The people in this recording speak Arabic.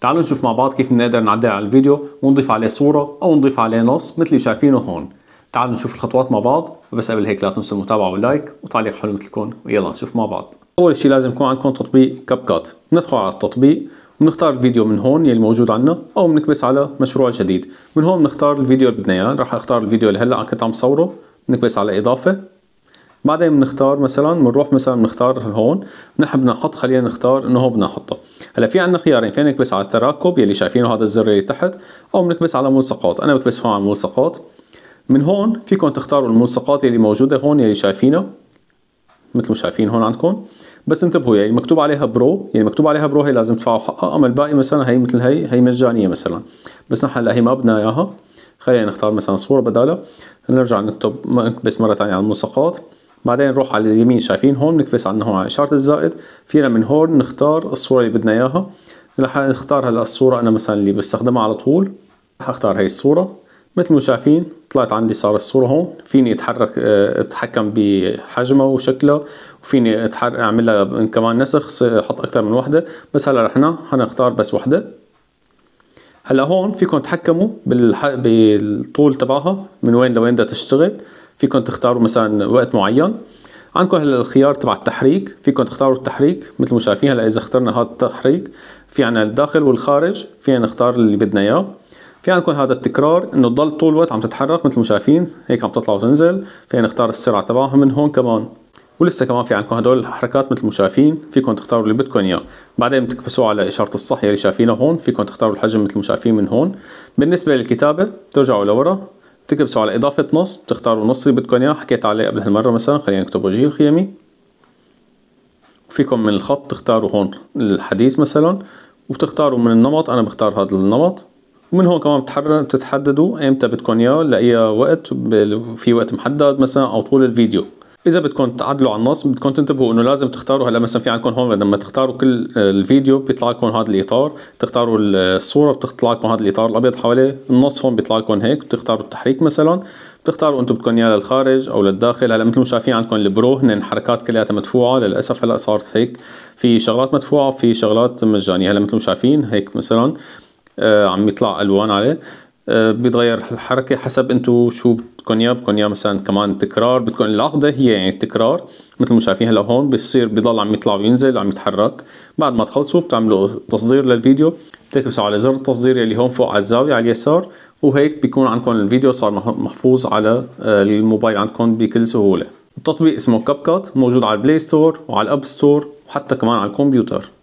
تعالوا نشوف مع بعض كيف بنقدر نعدل على الفيديو ونضيف عليه صورة أو نضيف عليه نص مثل اللي شايفينه هون تعالوا نشوف الخطوات مع بعض بس قبل هيك لا تنسوا المتابعة واللايك وتعليق حلو مثلكم ويلا نشوف مع بعض أول شيء لازم يكون عندكم تطبيق كاب كات بندخل على التطبيق بنختار الفيديو من هون يلي موجود عندنا او بنكبس على مشروع جديد من هون بنختار الفيديو اللي بدنا اياه رح اختار الفيديو اللي هلا كنت عم صوره بنكبس على اضافه بعدين بنختار مثلا بنروح مثلا بنختار هون نحن بدنا نحط خلينا نختار انه هون بدنا نحطه هلا في عندنا خيارين فينا نكبس على التراكب يلي شايفينه هذا الزر اللي تحت او بنكبس على ملصقات انا بكبس هون على الملصقات من هون فيكم تختاروا الملصقات يلي موجوده هون يلي شايفينها مثل ما شايفين هون عندكم بس انتبهوا يعني مكتوب عليها برو يعني مكتوب عليها برو هي لازم تدفعوا حقها اما الباقي مثلا هي مثل هي هي مجانيه مثلا بس نحن هلا هي ما بدنا اياها خلينا نختار مثلا صوره بدالها نرجع نكتب نكبس مره ثانيه على الملصقات بعدين نروح على اليمين شايفين هون نكبس عنا هون على اشاره الزائد فينا من هون نختار الصوره اللي بدنا اياها رح نختار هلا الصوره انا مثلا اللي بستخدمها على طول رح اختار هي الصوره مثل ما شايفين طلعت عندي صار الصورة هون فيني اتحرك آه، اتحكم بحجمها وشكلها وفيني اتحرك اعمل لها كمان نسخ احط اكثر من وحدة بس هلا رحنا حنختار بس وحدة هلا هون فيكم تحكموا بالطول تبعها من وين لوين بدها تشتغل فيكم تختاروا مثلا وقت معين عندكم هلا الخيار تبع التحريك فيكم تختاروا التحريك مثل ما شايفين هلا اذا اخترنا هذا التحريك في عنا الداخل والخارج فينا نختار اللي بدنا اياه في عندكم هذا التكرار انه تضل طول الوقت عم تتحرك مثل ما شايفين هيك عم تطلع وتنزل فينا نختار السرعه تبعها من هون كمان ولسه كمان في عندكم هدول الحركات مثل ما شايفين فيكم تختاروا اللي بدكم اياه بعدين بتكبسوه على اشاره الصح اللي شايفينها هون فيكم تختاروا الحجم مثل ما شايفين من هون بالنسبه للكتابه ترجعوا لورا بتكبسوا على إضافة نص بتختاروا نص اللي بدكم إياه حكيت عليه قبل هالمرة مثلا خلينا نكتب وجهي الخيمي وفيكم من الخط تختاروا هون الحديث مثلا وبتختاروا من النمط أنا بختار هذا النمط ومن هون كمان بتحرر بتتحددوا امتى بدكم اياه لاي وقت في وقت محدد مثلا او طول الفيديو اذا بدكم تعدلوا على النص بدكم تنتبهوا انه لازم تختاروا هلا مثلا في عندكم هون لما تختاروا كل الفيديو بيطلع لكم هذا الاطار تختاروا الصوره بتطلع لكم هذا الاطار الابيض حواليه النص هون بيطلع لكم هيك بتختاروا التحريك مثلا بتختاروا انتم بدكم اياه للخارج او للداخل هلا مثل ما شايفين عندكم البرو هن حركات كلياتها مدفوعه للاسف هلا صارت هيك في شغلات مدفوعه في شغلات مجانيه هلا مثل ما شايفين هيك مثلا آه عم يطلع الوان عليه آه بيتغير الحركه حسب انتم شو بدكم اياه بدكم اياه مثلا كمان تكرار بدكم العقده هي يعني التكرار مثل ما شايفين هلا هون بصير بضل عم يطلع وينزل عم يتحرك بعد ما تخلصوا بتعملوا تصدير للفيديو بتكبسوا على زر التصدير يلي هون فوق على الزاويه على اليسار وهيك بيكون عندكم الفيديو صار محفوظ على آه، الموبايل عندكم بكل سهوله التطبيق اسمه كاب كات موجود على البلاي ستور وعلى الاب ستور وحتى كمان على الكمبيوتر